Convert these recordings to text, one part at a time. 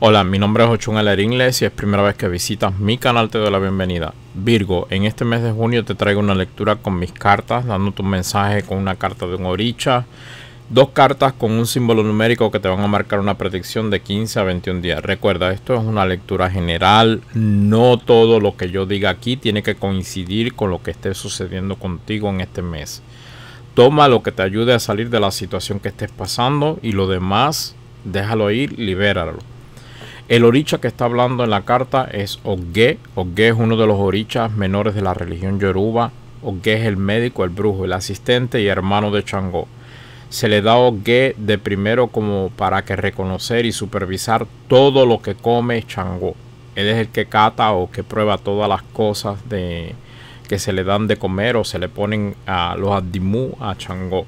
Hola, mi nombre es Ochun Aler Inglés y es primera vez que visitas mi canal te doy la bienvenida. Virgo, en este mes de junio te traigo una lectura con mis cartas, dando tu mensaje con una carta de un oricha, dos cartas con un símbolo numérico que te van a marcar una predicción de 15 a 21 días. Recuerda, esto es una lectura general, no todo lo que yo diga aquí tiene que coincidir con lo que esté sucediendo contigo en este mes. Toma lo que te ayude a salir de la situación que estés pasando y lo demás, déjalo ir, libéralo. El oricha que está hablando en la carta es Ogué. Ogué es uno de los orichas menores de la religión yoruba. Ogué es el médico, el brujo, el asistente y hermano de Changó. Se le da Ogué de primero como para que reconocer y supervisar todo lo que come Changó. Él es el que cata o que prueba todas las cosas de, que se le dan de comer o se le ponen a los adimú a Changó.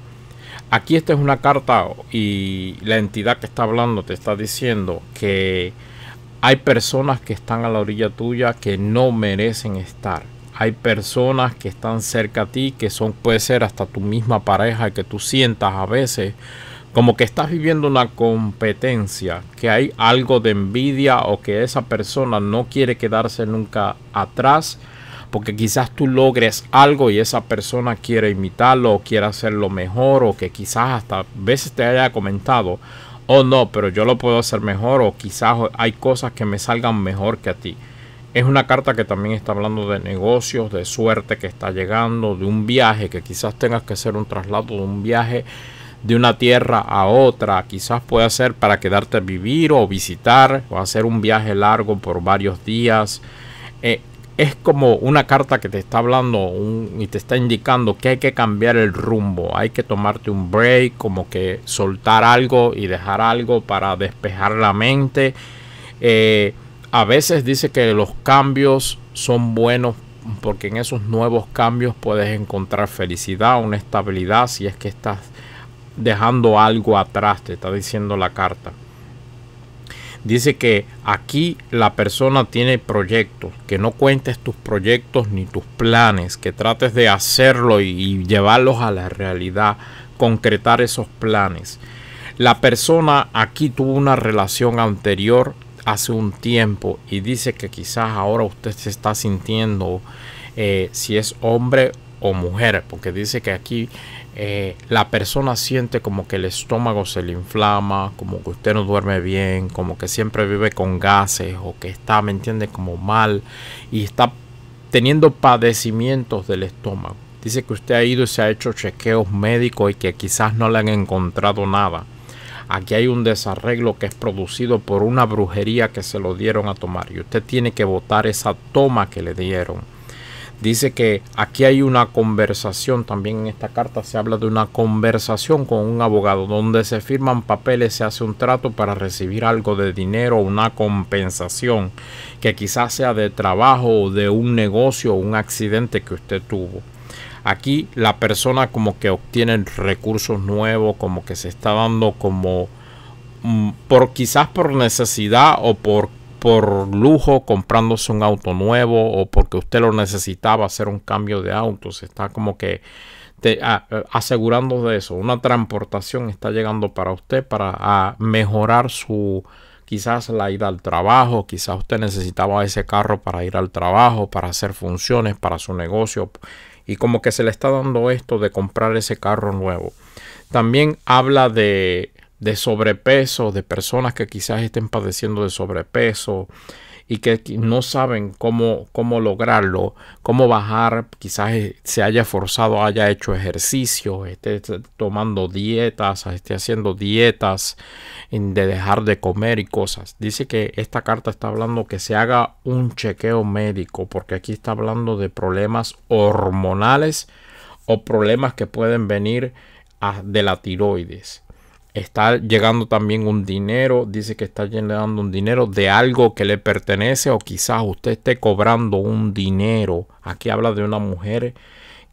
Aquí esta es una carta y la entidad que está hablando te está diciendo que hay personas que están a la orilla tuya que no merecen estar. Hay personas que están cerca a ti que son, puede ser hasta tu misma pareja que tú sientas a veces como que estás viviendo una competencia, que hay algo de envidia o que esa persona no quiere quedarse nunca atrás, porque quizás tú logres algo y esa persona quiere imitarlo o quiere hacerlo mejor o que quizás hasta veces te haya comentado, oh no, pero yo lo puedo hacer mejor o quizás hay cosas que me salgan mejor que a ti. Es una carta que también está hablando de negocios, de suerte que está llegando, de un viaje, que quizás tengas que hacer un traslado de un viaje de una tierra a otra. Quizás pueda ser para quedarte a vivir o visitar o hacer un viaje largo por varios días. Eh, es como una carta que te está hablando y te está indicando que hay que cambiar el rumbo, hay que tomarte un break, como que soltar algo y dejar algo para despejar la mente. Eh, a veces dice que los cambios son buenos porque en esos nuevos cambios puedes encontrar felicidad, una estabilidad, si es que estás dejando algo atrás, te está diciendo la carta. Dice que aquí la persona tiene proyectos, que no cuentes tus proyectos ni tus planes, que trates de hacerlo y, llevarlos a la realidad, concretar esos planes. La persona aquí tuvo una relación anterior hace un tiempo y dice que quizás ahora usted se está sintiendo eh, si es hombre o mujer, porque dice que aquí eh, la persona siente como que el estómago se le inflama, como que usted no duerme bien, como que siempre vive con gases o que está, ¿me entiende?, como mal y está teniendo padecimientos del estómago. Dice que usted ha ido y se ha hecho chequeos médicos y que quizás no le han encontrado nada. Aquí hay un desarreglo que es producido por una brujería que se lo dieron a tomar y usted tiene que votar esa toma que le dieron Dice que aquí hay una conversación, también en esta carta se habla de una conversación con un abogado, donde se firman papeles, se hace un trato para recibir algo de dinero, una compensación, que quizás sea de trabajo o de un negocio o un accidente que usted tuvo. Aquí la persona como que obtiene recursos nuevos, como que se está dando como mm, por quizás por necesidad o por por lujo comprándose un auto nuevo o porque usted lo necesitaba hacer un cambio de auto. Se está como que asegurando de eso. Una transportación está llegando para usted para mejorar su quizás la ida al trabajo, quizás usted necesitaba ese carro para ir al trabajo, para hacer funciones, para su negocio. Y como que se le está dando esto de comprar ese carro nuevo. También habla de de sobrepeso, de personas que quizás estén padeciendo de sobrepeso y que no saben cómo, cómo lograrlo, cómo bajar, quizás eh, se haya forzado, haya hecho ejercicio, esté, tomando dietas, esté haciendo dietas de dejar de comer y cosas. Dice que esta carta está hablando que se haga un chequeo médico, porque aquí está hablando de problemas hormonales o problemas que pueden venir de la tiroides está llegando también un dinero, dice que está llegando un dinero de algo que le pertenece o quizás usted esté cobrando un dinero. Aquí habla de una mujer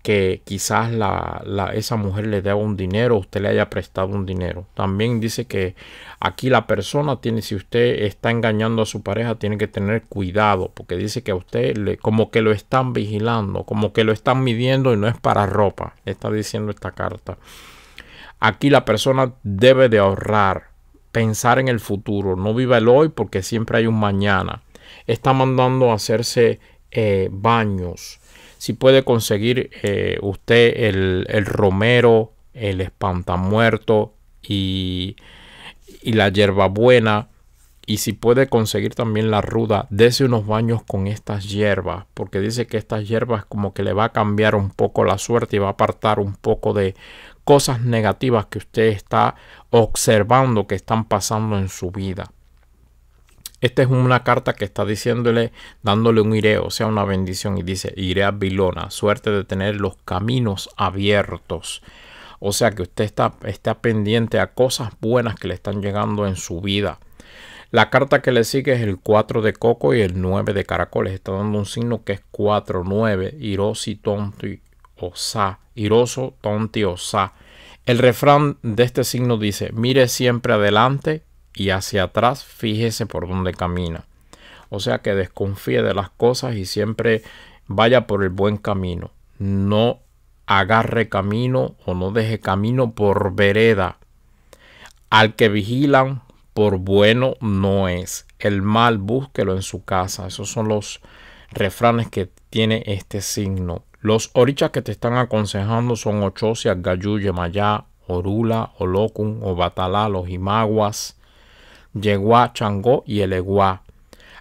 que quizás la, esa mujer le dé un dinero, usted le haya prestado un dinero. También dice que aquí la persona tiene, si usted está engañando a su pareja, tiene que tener cuidado, porque dice que a usted le, como que lo están vigilando, como que lo están midiendo y no es para ropa, está diciendo esta carta. Aquí la persona debe de ahorrar, pensar en el futuro, no viva el hoy porque siempre hay un mañana. Está mandando a hacerse eh, baños. Si puede conseguir eh, usted el, romero, el espantamuerto y, y la hierbabuena. Y si puede conseguir también la ruda, dése unos baños con estas hierbas, porque dice que estas hierbas como que le va a cambiar un poco la suerte y va a apartar un poco de cosas negativas que usted está observando que están pasando en su vida. Esta es una carta que está diciéndole, dándole un iré, o sea, una bendición, y dice, iré a Vilona, suerte de tener los caminos abiertos. O sea, que usted está, está pendiente a cosas buenas que le están llegando en su vida. La carta que le sigue es el 4 de coco y el 9 de caracoles. Está dando un signo que es 4, 9, tonto y Osa, Iroso, tonti, Osa. El refrán de este signo dice, mire siempre adelante y hacia atrás fíjese por dónde camina. O sea que desconfíe de las cosas y siempre vaya por el buen camino. No agarre camino o no deje camino por vereda. Al que vigilan por bueno no es. El mal búsquelo en su casa. Esos son los refranes que tiene este signo. Los orichas que te están aconsejando son Ochosias, Gayú, Yemayá, Orula, Olocum, Obatalá, los Imaguas, Yeguá, Changó y Eleguá.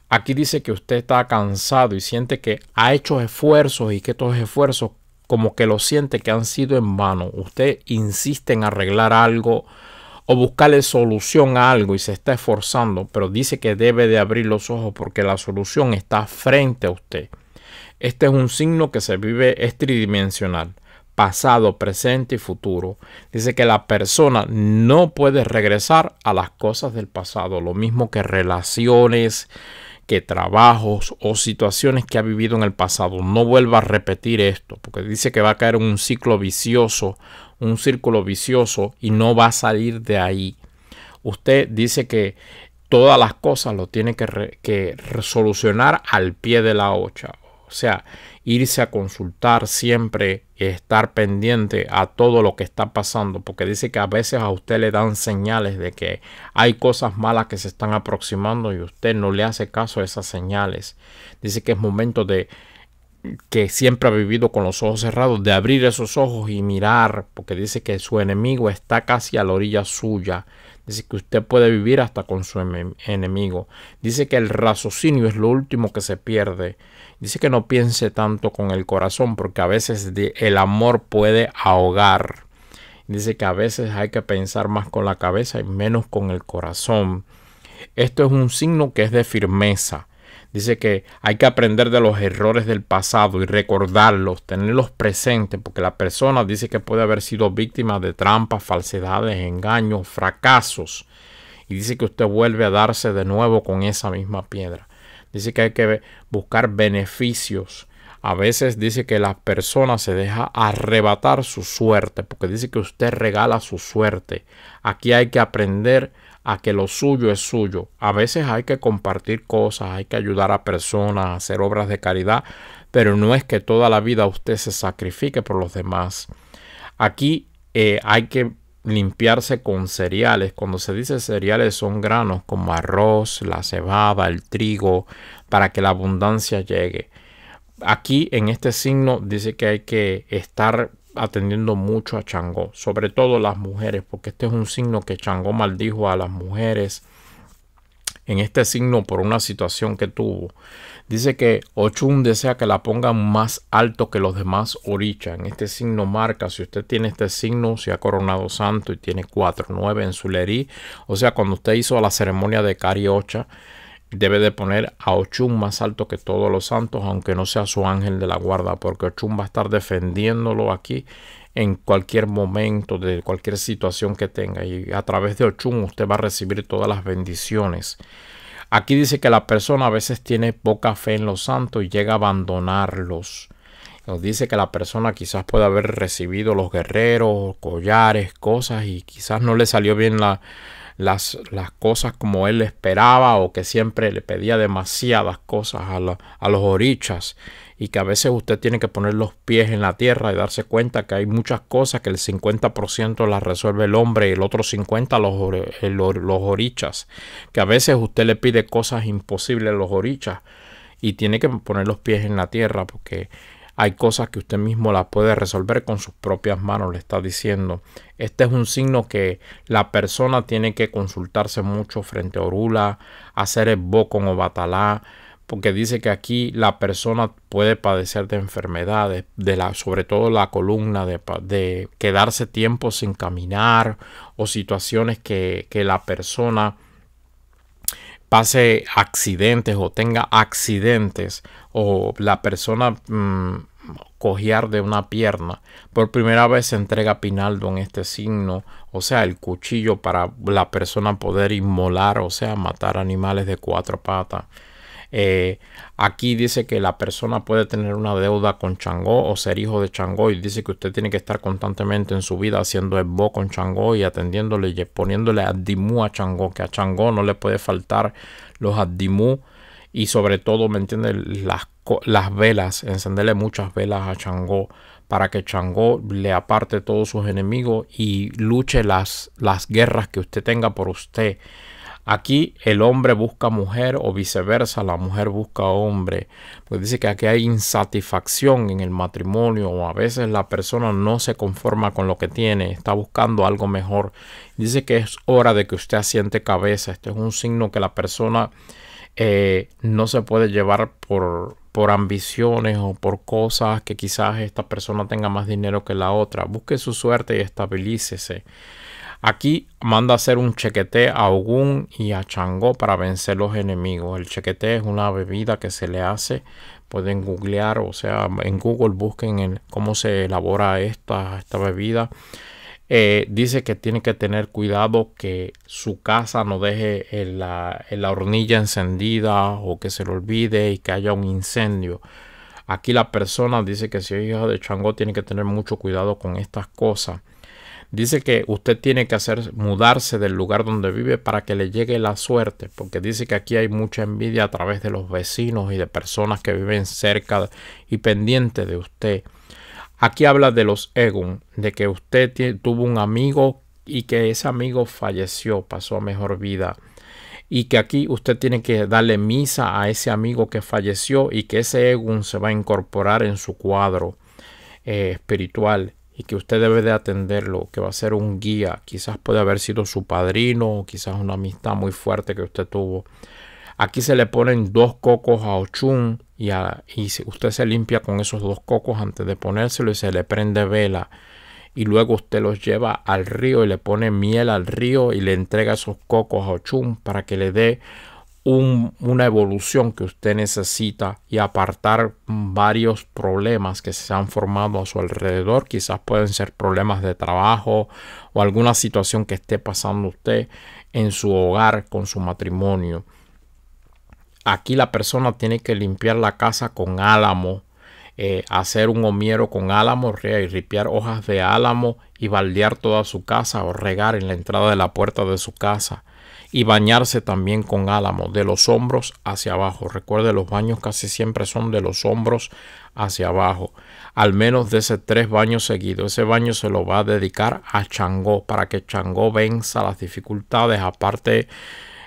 Aquí dice que usted está cansado y siente que ha hecho esfuerzos y que estos esfuerzos como que lo siente que han sido en vano. Usted insiste en arreglar algo o buscarle solución a algo y se está esforzando, pero dice que debe de abrir los ojos porque la solución está frente a usted. Este es un signo que se vive, es tridimensional, pasado, presente y futuro. Dice que la persona no puede regresar a las cosas del pasado, lo mismo que relaciones, que trabajos o situaciones que ha vivido en el pasado. No vuelva a repetir esto, porque dice que va a caer en un ciclo vicioso, un círculo vicioso y no va a salir de ahí. Usted dice que todas las cosas lo tiene que, resolucionar al pie de la hocha. O sea, irse a consultar siempre, estar pendiente a todo lo que está pasando, porque dice que a veces a usted le dan señales de que hay cosas malas que se están aproximando y usted no le hace caso a esas señales. Dice que es momento de que siempre ha vivido con los ojos cerrados, de abrir esos ojos y mirar, porque dice que su enemigo está casi a la orilla suya. Dice que usted puede vivir hasta con su enemigo. Dice que el raciocinio es lo último que se pierde. Dice que no piense tanto con el corazón porque a veces el amor puede ahogar. Dice que a veces hay que pensar más con la cabeza y menos con el corazón. Esto es un signo que es de firmeza. Dice que hay que aprender de los errores del pasado y recordarlos, tenerlos presentes, porque la persona dice que puede haber sido víctima de trampas, falsedades, engaños, fracasos. Y dice que usted vuelve a darse de nuevo con esa misma piedra. Dice que hay que buscar beneficios. A veces dice que la persona se deja arrebatar su suerte, porque dice que usted regala su suerte. Aquí hay que aprender a que lo suyo es suyo. A veces hay que compartir cosas, hay que ayudar a personas, a hacer obras de caridad, pero no es que toda la vida usted se sacrifique por los demás. Aquí eh, hay que limpiarse con cereales. Cuando se dice cereales son granos como arroz, la cebada, el trigo, para que la abundancia llegue. Aquí en este signo dice que hay que estar atendiendo mucho a Changó, sobre todo las mujeres, porque este es un signo que Changó maldijo a las mujeres en este signo por una situación que tuvo. Dice que Ochun desea que la pongan más alto que los demás oricha. En este signo marca, si usted tiene este signo, se ha coronado santo y tiene cuatro 9 en su lerí. O sea, cuando usted hizo la ceremonia de Cariocha, debe de poner a Ochun más alto que todos los santos, aunque no sea su ángel de la guarda, porque Ochun va a estar defendiéndolo aquí en cualquier momento, de cualquier situación que tenga. Y a través de Ochun usted va a recibir todas las bendiciones Aquí dice que la persona a veces tiene poca fe en los santos y llega a abandonarlos. Nos dice que la persona quizás puede haber recibido los guerreros, collares, cosas y quizás no le salió bien la, las, cosas como él esperaba o que siempre le pedía demasiadas cosas a, a los orichas y que a veces usted tiene que poner los pies en la tierra y darse cuenta que hay muchas cosas que el 50% las resuelve el hombre y el otro 50% los, los, los orichas. Que a veces usted le pide cosas imposibles a los orichas y tiene que poner los pies en la tierra porque hay cosas que usted mismo las puede resolver con sus propias manos, le está diciendo. Este es un signo que la persona tiene que consultarse mucho frente a Orula, hacer el o batalá, porque dice que aquí la persona puede padecer de enfermedades, de la, sobre todo la columna, de, de quedarse tiempo sin caminar o situaciones que, que la persona pase accidentes o tenga accidentes o la persona mm, cojear de una pierna. Por primera vez se entrega Pinaldo en este signo, o sea, el cuchillo para la persona poder inmolar, o sea, matar animales de cuatro patas. Eh, aquí dice que la persona puede tener una deuda con Changó o ser hijo de Changó y dice que usted tiene que estar constantemente en su vida haciendo el bo con Changó y atendiéndole y poniéndole adimú a Changó, que a Changó no le puede faltar los adimú y sobre todo, ¿me entiende? Las, las velas, encenderle muchas velas a Changó para que Changó le aparte todos sus enemigos y luche las, las guerras que usted tenga por usted Aquí el hombre busca mujer o viceversa, la mujer busca hombre. Pues dice que aquí hay insatisfacción en el matrimonio o a veces la persona no se conforma con lo que tiene, está buscando algo mejor. Dice que es hora de que usted asiente cabeza. Este es un signo que la persona eh, no se puede llevar por, por ambiciones o por cosas que quizás esta persona tenga más dinero que la otra. Busque su suerte y estabilícese. Aquí manda hacer un chequete a Ogun y a Changó para vencer los enemigos. El chequete es una bebida que se le hace. Pueden googlear, o sea, en Google busquen cómo se elabora esta, bebida. Eh, dice que tiene que tener cuidado que su casa no deje la, la hornilla encendida o que se le olvide y que haya un incendio. Aquí la persona dice que si es hija de Changó tiene que tener mucho cuidado con estas cosas. Dice que usted tiene que hacer mudarse del lugar donde vive para que le llegue la suerte, porque dice que aquí hay mucha envidia a través de los vecinos y de personas que viven cerca y pendientes de usted. Aquí habla de los Egun, de que usted tuvo un amigo y que ese amigo falleció, pasó a mejor vida y que aquí usted tiene que darle misa a ese amigo que falleció y que ese Egun se va a incorporar en su cuadro eh, espiritual y que usted debe de atenderlo, que va a ser un guía, quizás puede haber sido su padrino, quizás una amistad muy fuerte que usted tuvo. Aquí se le ponen dos cocos a Ochun y, a, y usted se limpia con esos dos cocos antes de ponérselo y se le prende vela. Y luego usted los lleva al río y le pone miel al río y le entrega esos cocos a Ochun para que le dé una evolución que usted necesita y apartar varios problemas que se han formado a su alrededor. Quizás pueden ser problemas de trabajo o alguna situación que esté pasando usted en su hogar con su matrimonio. Aquí la persona tiene que limpiar la casa con álamo, eh, hacer un homiero con álamo, ripiar hojas de álamo y baldear toda su casa o regar en la entrada de la puerta de su casa y bañarse también con álamo de los hombros hacia abajo. Recuerde, los baños casi siempre son de los hombros hacia abajo. Al menos de ese tres baños seguidos. Ese baño se lo va a dedicar a Changó para que Changó venza las dificultades, aparte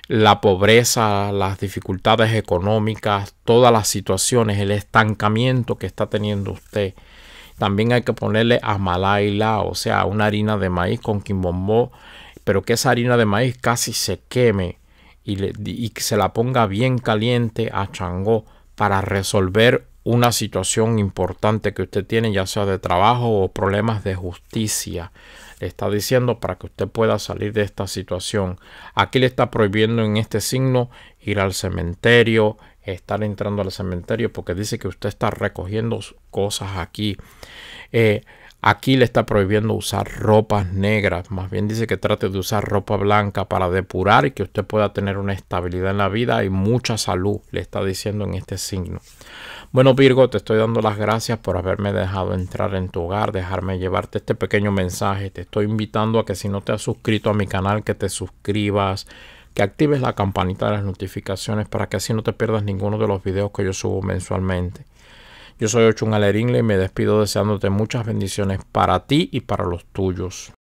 la pobreza, las dificultades económicas, todas las situaciones, el estancamiento que está teniendo usted. También hay que ponerle a Malaila, o sea, una harina de maíz con quimbombó pero que esa harina de maíz casi se queme y, que se la ponga bien caliente a Changó para resolver una situación importante que usted tiene, ya sea de trabajo o problemas de justicia. Le está diciendo para que usted pueda salir de esta situación. Aquí le está prohibiendo en este signo ir al cementerio, estar entrando al cementerio, porque dice que usted está recogiendo cosas aquí. Eh, Aquí le está prohibiendo usar ropas negras, más bien dice que trate de usar ropa blanca para depurar y que usted pueda tener una estabilidad en la vida y mucha salud, le está diciendo en este signo. Bueno Virgo, te estoy dando las gracias por haberme dejado entrar en tu hogar, dejarme llevarte este pequeño mensaje. Te estoy invitando a que si no te has suscrito a mi canal, que te suscribas, que actives la campanita de las notificaciones para que así no te pierdas ninguno de los videos que yo subo mensualmente. Yo soy Ochun Aleringle y me despido deseándote muchas bendiciones para ti y para los tuyos.